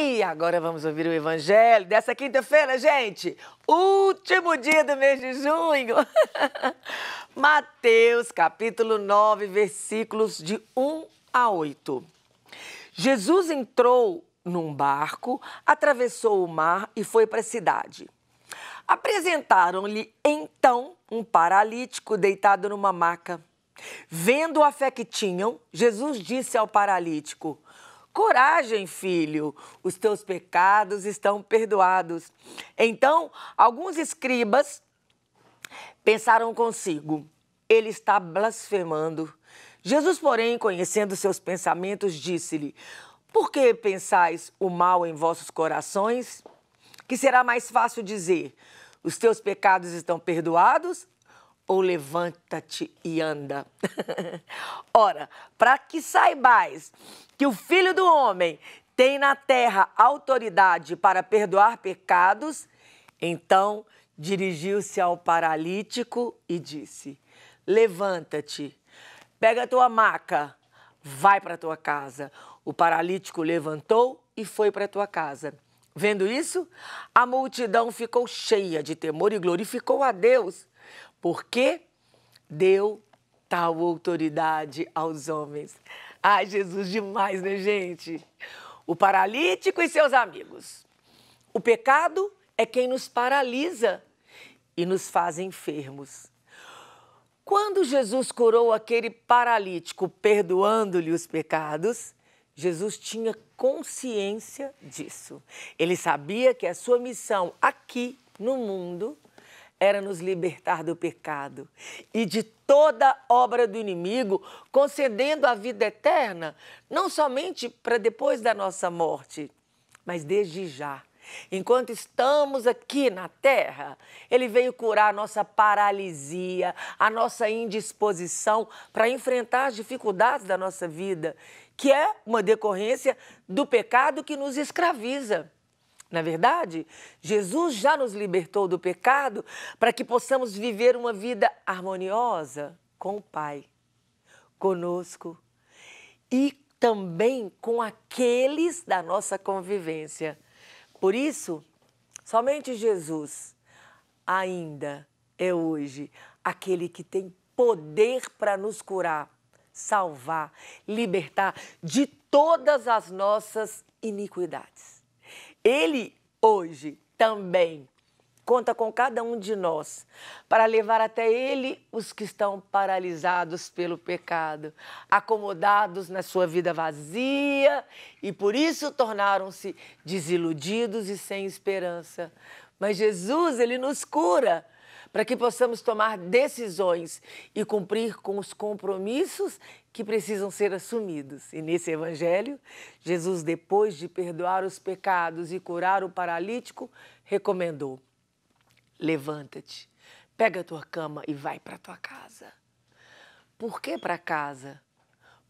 E agora vamos ouvir o evangelho dessa quinta-feira, gente. Último dia do mês de junho. Mateus, capítulo 9, versículos de 1 a 8. Jesus entrou num barco, atravessou o mar e foi para a cidade. Apresentaram-lhe então um paralítico deitado numa maca. Vendo a fé que tinham, Jesus disse ao paralítico: Coragem, filho, os teus pecados estão perdoados. Então, alguns escribas pensaram consigo: ele está blasfemando. Jesus, porém, conhecendo seus pensamentos, disse-lhe: Por que pensais o mal em vossos corações? Que será mais fácil dizer: Os teus pecados estão perdoados? ou levanta-te e anda. Ora, para que saibais que o filho do homem tem na terra autoridade para perdoar pecados, então dirigiu-se ao paralítico e disse: Levanta-te, pega a tua maca, vai para a tua casa. O paralítico levantou e foi para a tua casa. Vendo isso, a multidão ficou cheia de temor e glorificou a Deus porque deu tal autoridade aos homens. Ai, Jesus, demais, né, gente? O paralítico e seus amigos. O pecado é quem nos paralisa e nos faz enfermos. Quando Jesus curou aquele paralítico, perdoando-lhe os pecados, Jesus tinha consciência disso. Ele sabia que a sua missão aqui no mundo era nos libertar do pecado e de toda obra do inimigo, concedendo a vida eterna, não somente para depois da nossa morte, mas desde já. Enquanto estamos aqui na terra, ele veio curar a nossa paralisia, a nossa indisposição para enfrentar as dificuldades da nossa vida, que é uma decorrência do pecado que nos escraviza. Na é verdade, Jesus já nos libertou do pecado para que possamos viver uma vida harmoniosa com o Pai, conosco e também com aqueles da nossa convivência. Por isso, somente Jesus ainda é hoje aquele que tem poder para nos curar, salvar, libertar de todas as nossas iniquidades. Ele hoje também conta com cada um de nós para levar até Ele os que estão paralisados pelo pecado, acomodados na sua vida vazia e por isso tornaram-se desiludidos e sem esperança. Mas Jesus, Ele nos cura para que possamos tomar decisões e cumprir com os compromissos que precisam ser assumidos. E nesse evangelho, Jesus, depois de perdoar os pecados e curar o paralítico, recomendou: levanta-te, pega a tua cama e vai para a tua casa. Por que para casa?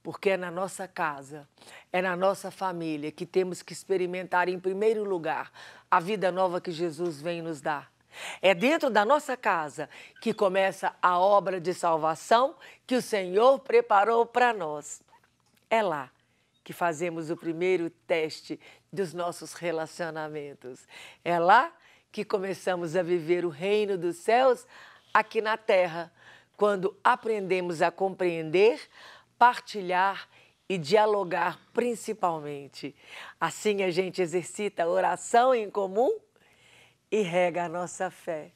Porque é na nossa casa, é na nossa família que temos que experimentar, em primeiro lugar, a vida nova que Jesus vem nos dar é dentro da nossa casa que começa a obra de salvação que o Senhor preparou para nós. É lá que fazemos o primeiro teste dos nossos relacionamentos. É lá que começamos a viver o reino dos céus aqui na terra, quando aprendemos a compreender, partilhar e dialogar principalmente. Assim a gente exercita oração em comum e rega a nossa fé.